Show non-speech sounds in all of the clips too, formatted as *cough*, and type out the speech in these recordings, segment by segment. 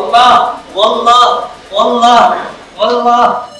والله والله والله والله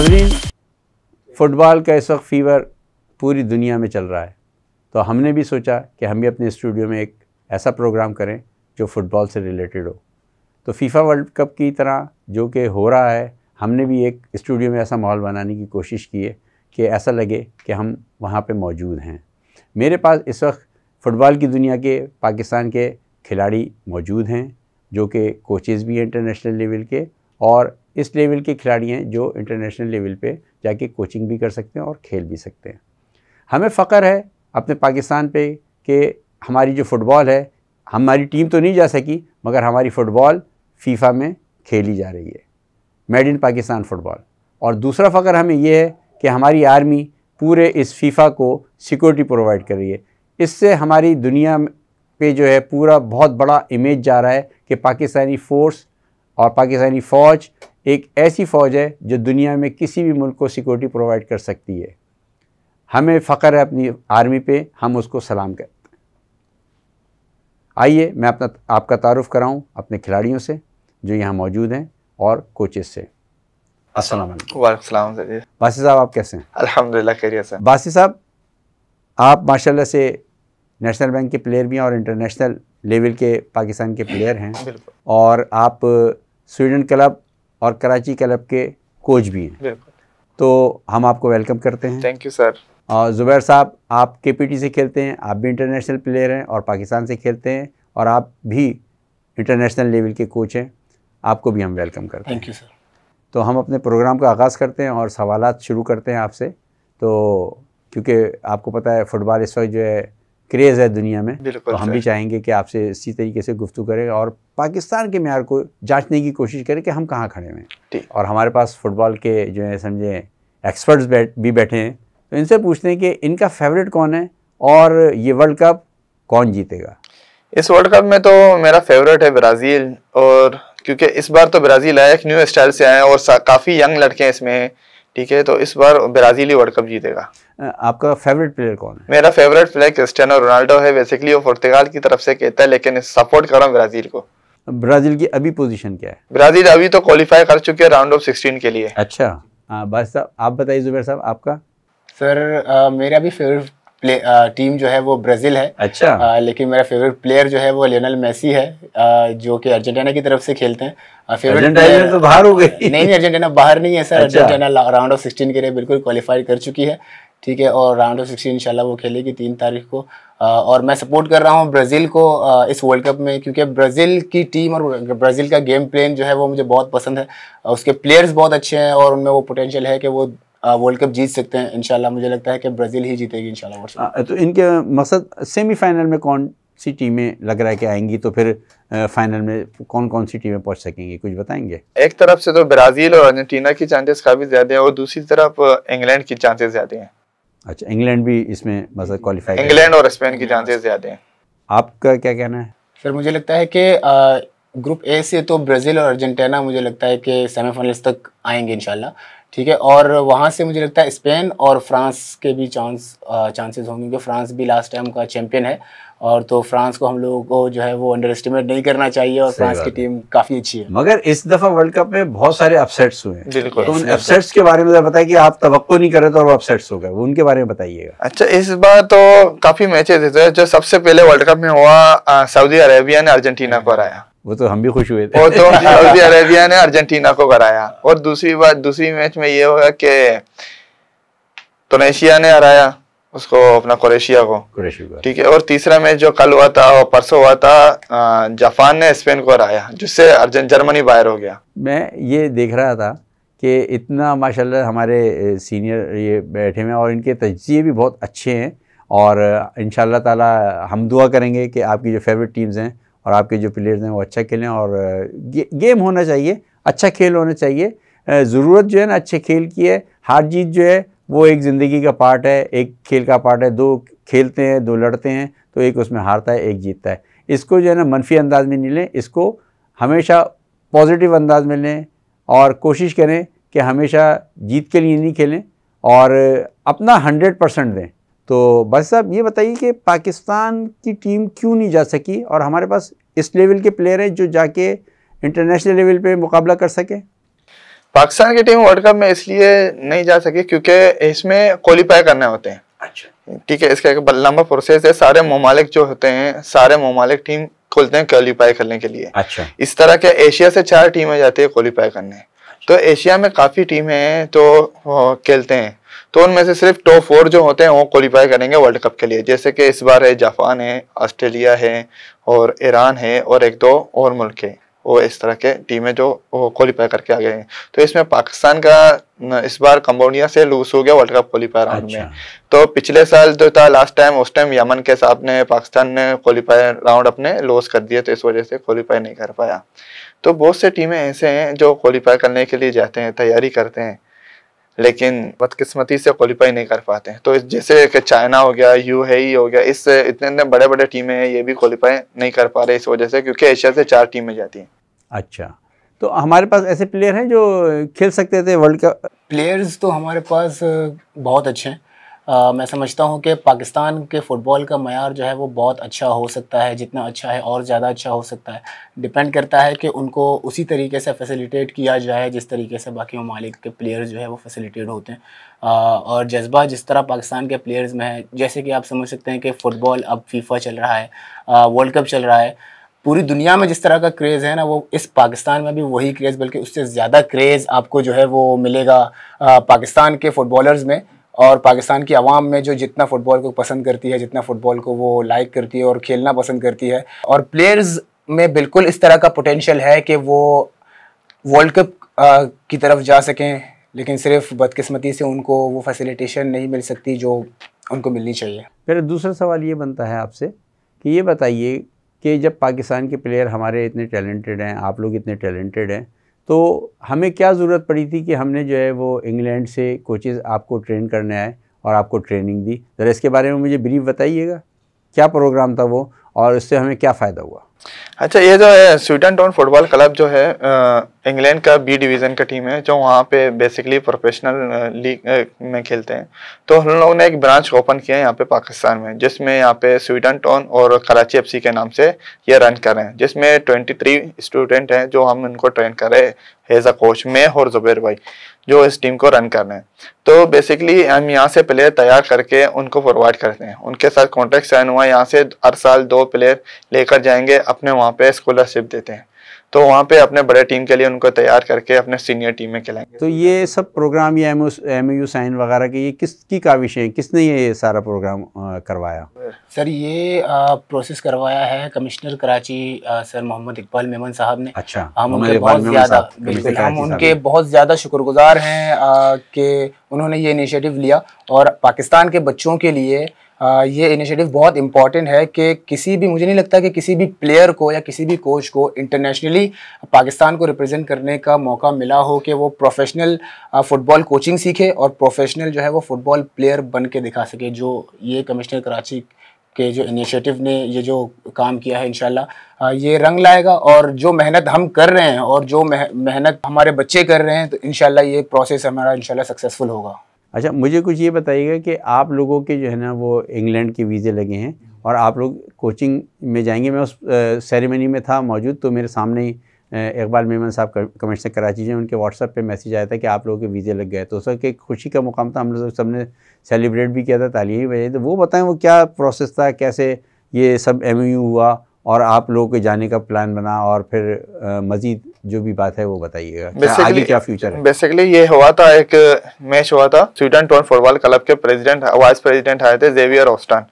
नाजरीन फ़ुटबॉल का इस वक्त फ़ीवर पूरी दुनिया में चल रहा है तो हमने भी सोचा कि हम भी अपने स्टूडियो में एक ऐसा प्रोग्राम करें जो फ़ुटबॉल से रिलेटेड हो तो फीफ़ा वर्ल्ड कप की तरह जो कि हो रहा है हमने भी एक स्टूडियो में ऐसा माहौल बनाने की कोशिश की है कि ऐसा लगे कि हम वहाँ पे मौजूद हैं मेरे पास इस वक्त फ़ुटबॉल की दुनिया के पाकिस्तान के खिलाड़ी मौजूद हैं जो कि कोचेज़ भी हैं इंटरनेशनल लेवल के और इस लेवल के खिलाड़ी हैं जो इंटरनेशनल लेवल पे जाके कोचिंग भी कर सकते हैं और खेल भी सकते हैं हमें फ़ख्र है अपने पाकिस्तान पे कि हमारी जो फ़ुटबॉल है हमारी टीम तो नहीं जा सकी मगर हमारी फ़ुटबॉल फीफा में खेली जा रही है मेड इन पाकिस्तान फ़ुटबॉल और दूसरा फ़ख्र हमें यह है कि हमारी आर्मी पूरे इस फीफा को सिक्योरिटी प्रोवाइड कर रही है इससे हमारी दुनिया पे जो है पूरा बहुत बड़ा इमेज जा रहा है कि पाकिस्तानी फ़ोर्स और पाकिस्तानी फ़ौज एक ऐसी फ़ौज है जो दुनिया में किसी भी मुल्क को सिक्योरिटी प्रोवाइड कर सकती है हमें फ़ख्र है अपनी आर्मी पे हम उसको सलाम करते हैं आइए मैं अपना आपका तारुफ कराऊं अपने खिलाड़ियों से जो यहाँ मौजूद हैं और कोचेस से असल बासी साहब आप कैसे हैं अल्हम्दुलिल्लाह खैरियत बासी साहब आप माशाल्लाह से नेशनल बैंक के प्लेयर भी हैं और इंटरनेशनल लेवल के पाकिस्तान के प्लेयर हैं और आप स्वीडन क्लब और कराची क्लब के कोच भी हैं तो हम आपको वेलकम करते हैं थैंक यू सर और ज़ुबैर साहब आप के से खेलते हैं आप भी इंटरनेशनल प्लेयर हैं और पाकिस्तान से खेलते हैं और आप भी इंटरनेशनल लेवल के कोच हैं आपको भी हम वेलकम करते हैं थैंक यू सर तो हम अपने प्रोग्राम का आगाज़ करते हैं और सवाल शुरू करते हैं आपसे तो क्योंकि आपको पता है फ़ुटबॉल इस वक्त जो है क्रेज़ है दुनिया में तो हम भी चाहेंगे कि आपसे इसी तरीके से गुफ्तु करें और पाकिस्तान के मैार को जांचने की कोशिश करें कि हम कहाँ खड़े हैं और हमारे पास फुटबॉल के जो है समझे एक्सपर्ट्स बैठ भी बैठे हैं तो इनसे पूछते हैं कि इनका फेवरेट कौन है और ये वर्ल्ड कप कौन जीतेगा इस वर्ल्ड कप में तो मेरा फेवरेट है ब्राज़ील और क्योंकि इस बार तो ब्राज़ील आया एक न्यू स्टाइल से आया और काफ़ी यंग लड़के हैं इसमें ठीक है तो इस बार ब्राजील ही वर्ल्ड कप जीतेगा आपका फेवरेट प्लेयर कौन है मेरा फेवरेट प्लेयर क्रिस्टियानो रोनाल्डो है बेसिकली वो पुर्तगाल की तरफ से कहता है लेकिन सपोर्ट कर रहा हूँ ब्राजील को ब्राजील की अभी पोजीशन क्या है ब्राजील अभी तो क्वालिफाई कर चुके हैं राउंड ऑफ सिक्सटीन के लिए अच्छा बात हाँ, साहब आप बताइए जुबैर साहब आपका सर मेरा भी फेवरेट प्ले आ, टीम जो है वो ब्राजील है अच्छा आ, uh, लेकिन मेरा फेवरेट प्लेयर जो है वो लियोनल मेसी है आ, uh, जो कि अर्जेंटीना की तरफ से खेलते हैं फेवरेट uh, तो बाहर हो गई नहीं नहीं अर्जेंटीना बाहर नहीं है सर अच्छा। अर्जेंटीना राउंड ऑफ सिक्सटीन के लिए बिल्कुल क्वालिफाई कर चुकी है ठीक है और राउंड ऑफ सिक्सटीन इनशाला वो खेलेगी तीन तारीख को और मैं सपोर्ट कर रहा हूँ ब्राज़ील को इस वर्ल्ड कप में क्योंकि ब्राज़ील की टीम और ब्राज़ील का गेम प्लेन जो है वो मुझे बहुत पसंद है उसके प्लेयर्स बहुत अच्छे हैं और उनमें वो पोटेंशियल है कि वो वर्ल्ड कप जीत सकते हैं इनशाला मुझे लगता है कि ब्राज़ील ही जीतेगी इनशाला तो इनके मकसद सेमीफाइनल में कौन सी टीमें लग रहा है कि आएंगी तो फिर फाइनल में कौन कौन सी टीमें पहुंच सकेंगी कुछ बताएंगे एक तरफ से तो ब्राज़ील और अर्जेंटीना की चांसेस काफ़ी ज़्यादा हैं और दूसरी तरफ इंग्लैंड की चांसेस ज़्यादा हैं अच्छा इंग्लैंड भी इसमें मतलब क्वालिफाई इंग्लैंड और स्पेन की चांसेस ज़्यादा हैं आपका क्या कहना है सर मुझे लगता है कि ग्रुप ए से तो ब्राज़ील और अर्जेंटीना मुझे लगता है कि सेमीफाइनल्स तक आएंगे इनशाला ठीक है और वहाँ से मुझे लगता है स्पेन और फ्रांस के भी चांस चांसेस होंगे क्योंकि फ्रांस भी लास्ट टाइम का चैम्पियन है और तो फ्रांस को हम लोगों को जो है वो अंडर एस्टिमेट नहीं करना चाहिए और फ्रांस की टीम काफी अच्छी है मगर इस दफा वर्ल्ड कप में बहुत सारे अपसेट्स हुए बिल्कुल तो उन अपसेट्स के बारे में बताइए कि आप तो नहीं करे तो और अपसेट्स हो गए उनके बारे में बताइएगा अच्छा इस बार तो काफी मैचेस जो सबसे पहले वर्ल्ड कप में हुआ सऊदी अरेबिया ने अर्जेंटीना को हराया वो तो हम भी खुश हुए थे वो तो *laughs* सऊदी अरेबिया ने अर्जेंटीना को कराया और दूसरी बात दूसरी मैच में ये होगा कि टोनेशिया ने हराया उसको अपना क्रोएशिया को ठीक है और तीसरा मैच जो कल हुआ था और परसों हुआ था जापान ने स्पेन को हराया जिससे जर्मनी बाहर हो गया मैं ये देख रहा था कि इतना माशाल्लाह हमारे सीनियर ये बैठे हुए हैं और इनके तजिए भी बहुत अच्छे हैं और इन ताला हम दुआ करेंगे कि आपकी जो फेवरेट टीम्स हैं और आपके जो प्लेयर्स हैं वो अच्छा खेलें और गे, गेम होना चाहिए अच्छा खेल होना चाहिए ज़रूरत जो है ना अच्छे खेल की है हार जीत जो है वो एक ज़िंदगी का पार्ट है एक खेल का पार्ट है दो खेलते हैं दो लड़ते हैं तो एक उसमें हारता है एक जीतता है इसको जो है ना मनफी अंदाज में नहीं लें इसको हमेशा पॉजिटिव अंदाज में लें और कोशिश करें कि हमेशा जीत के लिए नहीं खेलें और अपना हंड्रेड परसेंट दें तो भाई साहब ये बताइए कि पाकिस्तान की टीम क्यों नहीं जा सकी और हमारे पास इस लेवल के प्लेयर हैं जो जाके इंटरनेशनल लेवल पे मुकाबला कर सके पाकिस्तान की टीम वर्ल्ड कप में इसलिए नहीं जा सकी क्योंकि इसमें क्वालिफाई करने होते हैं अच्छा ठीक है इसका एक लंबा प्रोसेस है सारे ममालिक जो होते हैं सारे ममालिक टीम खोलते हैं क्वालिफाई करने के लिए अच्छा इस तरह के एशिया से चार टीमें जाती है क्वालिफाई करने तो एशिया में काफ़ी टीमें है तो खेलते हैं तो उनमें से सिर्फ टॉप फोर जो होते हैं वो क्वालिफाई करेंगे वर्ल्ड कप के लिए जैसे कि इस बार है जापान है ऑस्ट्रेलिया है और ईरान है और एक दो और मुल्क है वो इस तरह के टीमें जो क्वालिफाई करके आ गए हैं तो इसमें पाकिस्तान का इस बार कम्बोडिया से लूज हो गया वर्ल्ड कप क्वालिफायर राउंड अच्छा। में तो पिछले साल जो था लास्ट टाइम उस टाइम यमन के साथ ने पाकिस्तान ने क्वालिफायर राउंड अपने लॉस कर दिए तो इस वजह से क्वालिफाई नहीं कर पाया तो बहुत से टीमें ऐसे हैं जो क्वालिफाई करने के लिए जाते हैं तैयारी करते हैं लेकिन बदकिस्मती से क्वालिफाई नहीं कर पाते हैं तो जैसे कि चाइना हो गया यू e हो गया इस इतने इतने बड़े बड़े टीमें हैं ये भी क्वालिफाई नहीं कर पा रहे इस वजह से क्योंकि एशिया से चार टीमें जाती हैं अच्छा तो हमारे पास ऐसे प्लेयर हैं जो खेल सकते थे वर्ल्ड कप प्लेयर्स तो हमारे पास बहुत अच्छे हैं आ, मैं समझता हूँ कि पाकिस्तान के फ़ुटबॉल का मैार जो है वो बहुत अच्छा हो सकता है जितना अच्छा है और ज़्यादा अच्छा हो सकता है डिपेंड करता है कि उनको उसी तरीके से फैसिलिटेट किया जाए जिस तरीके से बाकी ममालिक के प्लेयर्स जो है वो फैसिलिटेट होते हैं आ, और जज्बा जिस तरह पाकिस्तान के प्लेयर्स में है जैसे कि आप समझ सकते हैं कि फ़ुटबॉल अब फीफा चल रहा है वर्ल्ड कप चल रहा है पूरी दुनिया में जिस तरह का क्रेज़ है ना वो इस पाकिस्तान में भी वही क्रेज़ बल्कि उससे ज़्यादा क्रेज़ आपको जो है वो मिलेगा पाकिस्तान के फुटबॉलर्स में और पाकिस्तान की आवाम में जो जितना फ़ुटबॉल को पसंद करती है जितना फ़ुटबॉल को वो लाइक करती है और खेलना पसंद करती है और प्लेयर्स में बिल्कुल इस तरह का पोटेंशल है कि वो वर्ल्ड कप की तरफ जा सकें लेकिन सिर्फ बदकिस्मती से उनको वो फैसिलिटेशन नहीं मिल सकती जो उनको मिलनी चाहिए फिर दूसरा सवाल ये बनता है आपसे कि ये बताइए कि जब पाकिस्तान के प्लेयर हमारे इतने टैलेंटेड हैं आप लोग इतने टैलेंटेड हैं तो हमें क्या ज़रूरत पड़ी थी कि हमने जो है वो इंग्लैंड से कोचेज़ आपको ट्रेन करने आए और आपको ट्रेनिंग दी ज़रा इसके बारे में मुझे ब्रीफ बताइएगा क्या प्रोग्राम था वो और उससे हमें क्या फ़ायदा हुआ अच्छा ये जो है स्वीडन टाउन फुटबॉल क्लब जो है इंग्लैंड का बी डिवीज़न का टीम है जो वहाँ पे बेसिकली प्रोफेशनल लीग में खेलते हैं तो हम लोगों ने एक ब्रांच ओपन किया है यहाँ पे पाकिस्तान में जिसमें यहाँ पे स्वीडन टाउन और कराची एफ के नाम से ये रन कर रहे हैं जिसमें 23 स्टूडेंट हैं जो हम उनको ट्रेन कर रहे हैं एज अ कोच मैं और जुबैर भाई जो इस टीम को रन कर रहे हैं तो बेसिकली हम यहाँ से प्लेयर तैयार करके उनको फॉरवर्ड करते हैं उनके साथ कॉन्ट्रैक्ट साइन हुआ है यहाँ से हर साल दो प्लेयर लेकर जाएंगे अपने वहाँ पे स्कॉलरशिप देते हैं तो वहाँ पे अपने बड़े टीम के लिए उनको तैयार करके अपने सीनियर टीम में खिलाएंगे तो ये सब प्रोग्राम ये एम एम यू साइन वगैरह के ये किसकी काविश है किसने ये सारा प्रोग्राम करवाया सर ये आ, प्रोसेस करवाया है कमिश्नर कराची आ, सर मोहम्मद इकबाल मेमन साहब ने अच्छा हम उनके बहुत ज़्यादा बिल्कुल हम उनके बहुत ज़्यादा शुक्रगुजार हैं कि उन्होंने ये इनिशिएटिव लिया और पाकिस्तान के बच्चों के लिए ये इनिशिएटिव बहुत इंपॉर्टेंट है कि किसी भी मुझे नहीं लगता कि किसी भी प्लेयर को या किसी भी कोच को इंटरनेशनली पाकिस्तान को रिप्रेजेंट करने का मौका मिला हो कि वो प्रोफेशनल फ़ुटबॉल कोचिंग सीखे और प्रोफेशनल जो है वो फ़ुटबॉल प्लेयर बन के दिखा सके जो ये कमिश्नर कराची के जो इनिशिएटिव ने ये जो काम किया है इनशाला ये रंग लाएगा और जो मेहनत हम कर रहे हैं और जो मेहनत हमारे बच्चे कर रहे हैं तो इनशाला ये प्रोसेस हमारा इनशाला सक्सेसफुल होगा अच्छा मुझे कुछ ये बताइएगा कि आप लोगों के जो है ना वो इंग्लैंड के वीज़े लगे हैं और आप लोग कोचिंग में जाएंगे मैं उस सेरेमनी में था मौजूद तो मेरे सामने ही इकबाल मेमन साहब कमिश्नर कराची जी उनके व्हाट्सअप पे मैसेज आया था कि आप लोगों के वीज़े लग गए तो उसका एक खुशी का मुकाम था हम लोग सब ने सेलिब्रेट भी किया था तालीमी वजह तो वो बताएं वो क्या प्रोसेस था कैसे ये सब एम हुआ और आप लोगों के जाने का प्लान बना और फिर मज़ीद जो भी बात है वो बताइएगा अच्छा, आगे क्या फ्यूचर है बेसिकली ये हुआ था एक मैच हुआ था स्वीडन टोन फुटबॉल क्लब के प्रेसिडेंट वाइस प्रेसिडेंट आए थे जेवियर ऑस्टन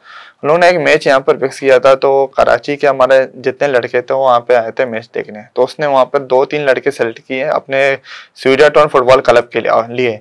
उन्होंने एक मैच यहाँ पर फिक्स किया था तो कराची के हमारे जितने लड़के थे वो वहाँ पे आए थे मैच देखने तो उसने वहाँ पर दो तीन लड़के सेलेक्ट किए अपने स्वीडन टोन फुटबॉल क्लब के लिए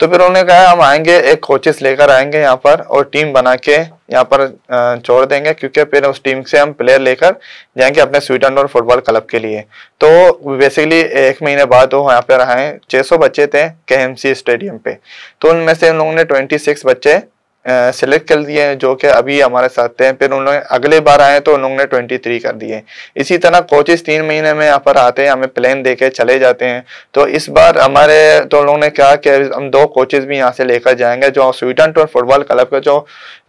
तो फिर उन्होंने कहा हम आएंगे एक कोचेस लेकर आएंगे यहाँ पर और टीम बना के यहाँ पर छोड़ देंगे क्योंकि फिर उस टीम से हम प्लेयर लेकर जाएंगे अपने स्वीडन और फुटबॉल क्लब के लिए तो बेसिकली एक महीने बाद वो यहाँ पे रहे 600 बच्चे थे के स्टेडियम पे तो उनमें से उन लोगों ने 26 बच्चे सेलेक्ट कर दिए हैं जो कि अभी हमारे साथ थे फिर उन्होंने अगले बार आए तो उन लोगों ने ट्वेंटी थ्री कर दिए इसी तरह कोचेस तीन महीने में यहाँ पर आते हैं हमें प्लान दे के चले जाते हैं तो इस बार हमारे तो उन लोगों ने कहा कि हम दो कोचेस भी यहाँ से लेकर जाएंगे जो स्वीडन और फुटबॉल क्लब का जो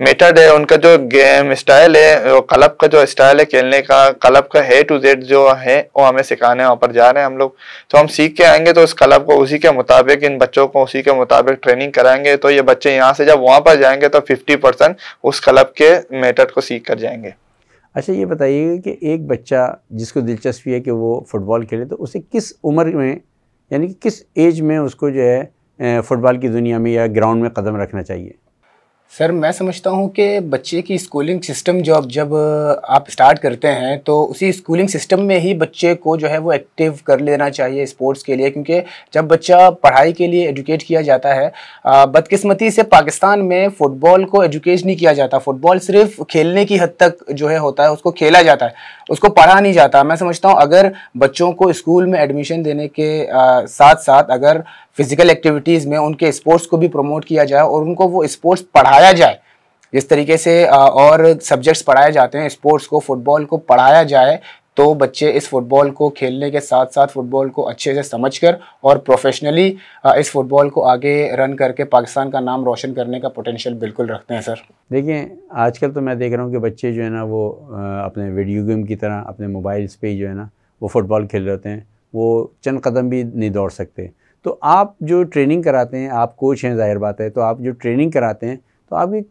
मेथड है उनका जो गेम स्टाइल है क्लब का जो स्टाइल है खेलने का क्लब का है टू जेड जो है वो हमें सिखाने वहाँ पर जा रहे हैं हम लोग तो हम सीख के आएंगे तो इस क्लब को उसी के मुताबिक इन बच्चों को उसी के मुताबिक ट्रेनिंग कराएंगे तो ये बच्चे यहाँ से जब वहाँ पर जाएंगे जाएंगे तो फिफ्टी परसेंट उस क्लब के मेटर को सीख कर जाएंगे अच्छा ये बताइए कि एक बच्चा जिसको दिलचस्पी है कि वो फुटबॉल खेले तो उसे किस उम्र में यानी कि किस एज में उसको जो है फुटबॉल की दुनिया में या ग्राउंड में कदम रखना चाहिए सर मैं समझता हूँ कि बच्चे की स्कूलिंग सिस्टम जो अब जब आप स्टार्ट करते हैं तो उसी स्कूलिंग सिस्टम में ही बच्चे को जो है वो एक्टिव कर लेना चाहिए स्पोर्ट्स के लिए क्योंकि जब बच्चा पढ़ाई के लिए एजुकेट किया जाता है बदकिस्मती से पाकिस्तान में फ़ुटबॉल को एजुकेट नहीं किया जाता फ़ुटबॉल सिर्फ खेलने की हद तक जो है होता है उसको खेला जाता है उसको पढ़ा नहीं जाता मैं समझता हूँ अगर बच्चों को स्कूल में एडमिशन देने के साथ साथ अगर फिजिकल एक्टिविटीज़ में उनके स्पोर्ट्स को भी प्रमोट किया जाए और उनको वो स्पोर्ट्स पढ़ाया जाए जिस तरीके से और सब्जेक्ट्स पढ़ाए जाते हैं स्पोर्ट्स को फुटबॉल को पढ़ाया जाए तो बच्चे इस फुटबॉल को खेलने के साथ साथ फुटबॉल को अच्छे से समझकर और प्रोफेशनली इस फुटबॉल को आगे रन करके पाकिस्तान का नाम रोशन करने का पोटेंशियल बिल्कुल रखते हैं सर देखिए आजकल तो मैं देख रहा हूँ कि बच्चे जो है ना वो अपने वीडियो गेम की तरह अपने मोबाइल्स पे ही जो है ना वो फुटबॉल खेल रहे हैं वो चंद कदम भी नहीं दौड़ सकते तो आप जो ट्रेनिंग कराते हैं आप कोच हैं जाहिर बात है तो आप जो ट्रेनिंग कराते हैं तो आपकी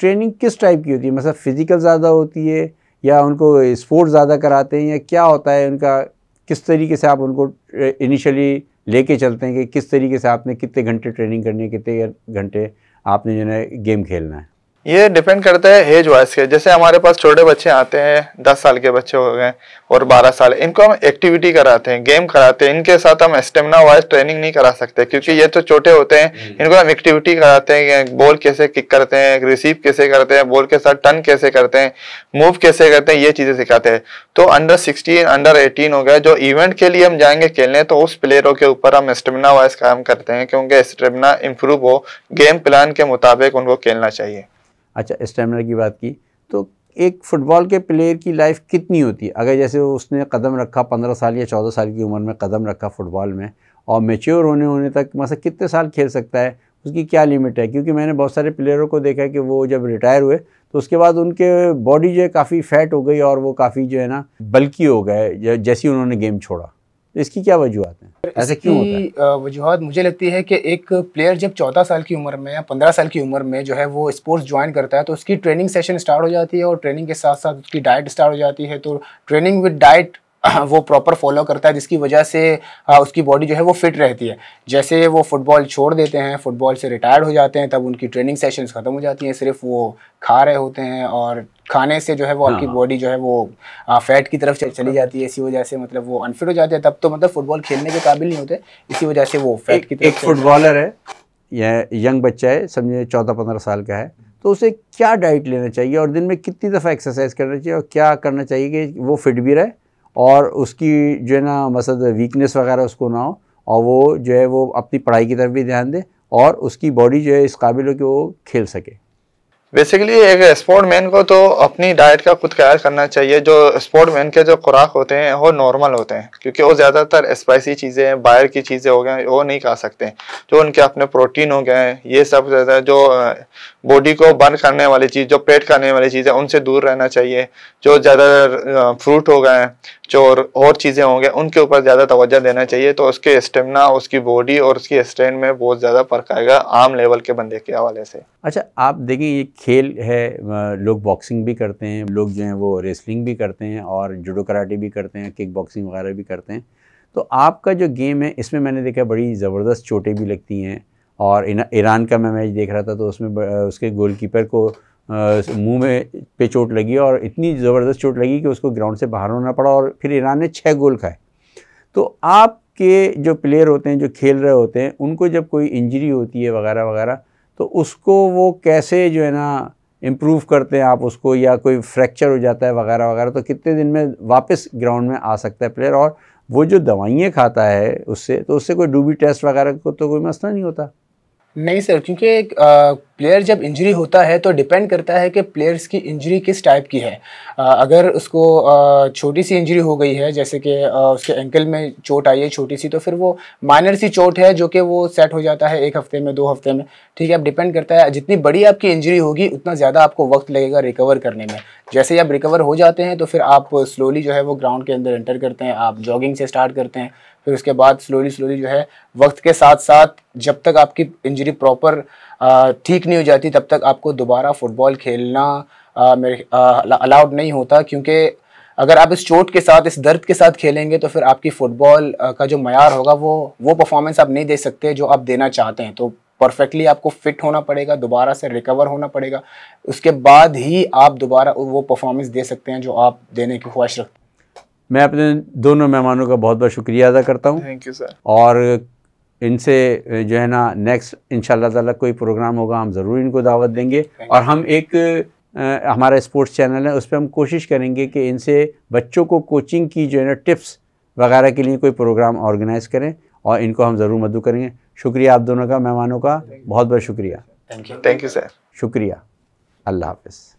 ट्रेनिंग किस टाइप की होती है मतलब फ़िज़िकल ज़्यादा होती है या उनको स्पोर्ट्स ज़्यादा कराते हैं या क्या होता है उनका किस तरीके से आप उनको इनिशियली लेके चलते हैं कि किस तरीके से आपने कितने घंटे ट्रेनिंग करनी है कितने घंटे आपने जो है गेम खेलना है ये डिपेंड करता है एज वाइज के जैसे हमारे पास छोटे बच्चे आते हैं दस साल के बच्चे हो गए और बारह साल इनको हम एक्टिविटी कराते हैं गेम कराते हैं इनके साथ हम स्टेमिना वाइज ट्रेनिंग नहीं करा सकते क्योंकि ये तो छोटे होते हैं हम्म। इनको हम एक्टिविटी कराते हैं बॉल कैसे किक करते हैं रिसीव कैसे करते हैं बॉल के साथ टर्न कैसे करते हैं मूव कैसे करते हैं ये चीज़ें सिखाते हैं तो अंडर सिक्सटीन अंडर एटीन हो गया जो इवेंट के लिए हम जाएंगे खेलने तो उस प्लेयरों के ऊपर हम स्टेमिना वाइज काम करते हैं क्योंकि स्टेमिना इम्प्रूव हो गेम प्लान के मुताबिक उनको खेलना चाहिए अच्छा स्टेमिना की बात की तो एक फ़ुटबॉल के प्लेयर की लाइफ कितनी होती है अगर जैसे उसने कदम रखा पंद्रह साल या चौदह साल की उम्र में कदम रखा फ़ुटबॉल में और मेच्योर होने होने तक मतलब कितने साल खेल सकता है उसकी क्या लिमिट है क्योंकि मैंने बहुत सारे प्लेयरों को देखा है कि वो जब रिटायर हुए तो उसके बाद उनके बॉडी जो है काफ़ी फैट हो गई और वो काफ़ी जो है ना बल्कि हो गए जैसी उन्होंने गेम छोड़ा तो इसकी क्या वजूहत है ऐसे क्यों होता है वजूहत मुझे लगती है कि एक प्लेयर जब चौदह साल की उम्र में या पंद्रह साल की उम्र में जो है वो स्पोर्ट्स ज्वाइन करता है तो उसकी ट्रेनिंग सेशन स्टार्ट हो जाती है और ट्रेनिंग के साथ साथ उसकी डाइट स्टार्ट हो जाती है तो ट्रेनिंग विद डाइट वो प्रॉपर फॉलो करता है जिसकी वजह से उसकी बॉडी जो है वो फिट रहती है जैसे वो फुटबॉल छोड़ देते हैं फुटबॉल से रिटायर्ड हो जाते हैं तब उनकी ट्रेनिंग सेशंस ख़त्म हो जाती हैं सिर्फ वो खा रहे होते हैं और खाने से जो है वो आपकी बॉडी हाँ। जो है वो फैट की तरफ चली जाती है इसी वजह से मतलब वो अनफिट हो जाते हैं तब तो मतलब फुटबॉल खेलने के काबिल नहीं होते इसी वजह से वो फैट की तरफ एक फुटबॉलर है यह यंग बच्चा है समझिए चौदह पंद्रह साल का है तो उसे क्या डाइट लेना चाहिए और दिन में कितनी दफ़ा एक्सरसाइज करना चाहिए और क्या करना चाहिए कि वो फिट भी रहे और उसकी जो है ना मतलब वीकनेस वगैरह उसको ना हो और वो जो है वो अपनी पढ़ाई की तरफ भी ध्यान दे और उसकी बॉडी जो है इस काबिल हो कि वो खेल सके बेसिकली एक मैन को तो अपनी डाइट का खुद ख्याल करना चाहिए जो स्पोर्ट मैन के जो खुराक होते हैं वो नॉर्मल होते हैं क्योंकि वो ज़्यादातर स्पाइसी चीज़ें बाहर की चीज़ें हो गए वो नहीं खा सकते हैं जो उनके अपने प्रोटीन हो गए हैं ये सब ज़्यादा जो बॉडी को बर्न करने वाली चीज़ जो पेट करने वाली चीज़ें उनसे दूर रहना चाहिए जो ज़्यादा फ्रूट हो गए हैं जो और, और चीज़ें होंगे उनके ऊपर ज़्यादा तोज्जा देना चाहिए तो उसके स्टेमिना उसकी बॉडी और उसकी स्ट्रेन में बहुत ज़्यादा फ़र्क आएगा आम लेवल के बंदे के हवाले से अच्छा आप देखें ये खेल है लोग बॉक्सिंग भी करते हैं लोग जो हैं वो रेसलिंग भी करते हैं और जुडो कराटे भी करते हैं किक बॉक्सिंग वगैरह भी करते हैं तो आपका जो गेम है इसमें मैंने देखा बड़ी ज़बरदस्त चोटें भी लगती हैं और ईरान का मैं मैच देख रहा था तो उसमें उसके गोलकीपर को मुंह में पे चोट लगी और इतनी ज़बरदस्त चोट लगी कि उसको ग्राउंड से बाहर होना पड़ा और फिर ईरान ने छः गोल खाए तो आपके जो प्लेयर होते हैं जो खेल रहे होते हैं उनको जब कोई इंजरी होती है वगैरह वगैरह तो उसको वो कैसे जो है ना इम्प्रूव करते हैं आप उसको या कोई फ्रैक्चर हो जाता है वगैरह वगैरह तो कितने दिन में वापस ग्राउंड में आ सकता है प्लेयर और वो जो दवाइयाँ खाता है उससे तो उससे कोई डूबी टेस्ट वगैरह को तो कोई मसला नहीं होता नहीं सर क्योंकि प्लेयर जब इंजरी होता है तो डिपेंड करता है कि प्लेयर्स की इंजरी किस टाइप की है आ, अगर उसको छोटी सी इंजरी हो गई है जैसे कि उसके एंकल में चोट आई है छोटी सी तो फिर वो माइनर सी चोट है जो कि वो सेट हो जाता है एक हफ्ते में दो हफ्ते में ठीक है अब डिपेंड करता है जितनी बड़ी आपकी इंजरी होगी उतना ज़्यादा आपको वक्त लगेगा रिकवर करने में जैसे ही आप रिकवर हो जाते हैं तो फिर आप स्लोली जो है वो ग्राउंड के अंदर एंटर करते हैं आप जॉगिंग से स्टार्ट करते हैं फिर उसके बाद स्लोली स्लोली जो है वक्त के साथ साथ जब तक आपकी इंजरी प्रॉपर ठीक नहीं हो जाती तब तक आपको दोबारा फुटबॉल खेलना आ, मेरे अलाउड नहीं होता क्योंकि अगर आप इस चोट के साथ इस दर्द के साथ खेलेंगे तो फिर आपकी फ़ुटबॉल का जो मैार होगा वो वो परफॉर्मेंस आप नहीं दे सकते जो आप देना चाहते हैं तो परफेक्टली आपको फिट होना पड़ेगा दोबारा से रिकवर होना पड़ेगा उसके बाद ही आप दोबारा वो परफॉर्मेंस दे सकते हैं जो आप देने की ख्वाहिश रखते हैं मैं अपने दोनों मेहमानों का बहुत बहुत शुक्रिया अदा करता हूँ थैंक यू सर और इनसे जो है ना नेक्स्ट इन तला कोई प्रोग्राम होगा हम ज़रूर इनको दावत देंगे और हम एक आ, हमारा स्पोर्ट्स चैनल है उस पर हम कोशिश करेंगे कि इनसे बच्चों को कोचिंग की जो है ना टिप्स वगैरह के लिए कोई प्रोग्राम ऑर्गेनाइज़ करें और इनको हम ज़रूर मदद करेंगे शुक्रिया आप दोनों का मेहमानों का बहुत बहुत शुक्रिया thank you thank you sir शुक्रिया अल्लाह हाफिज़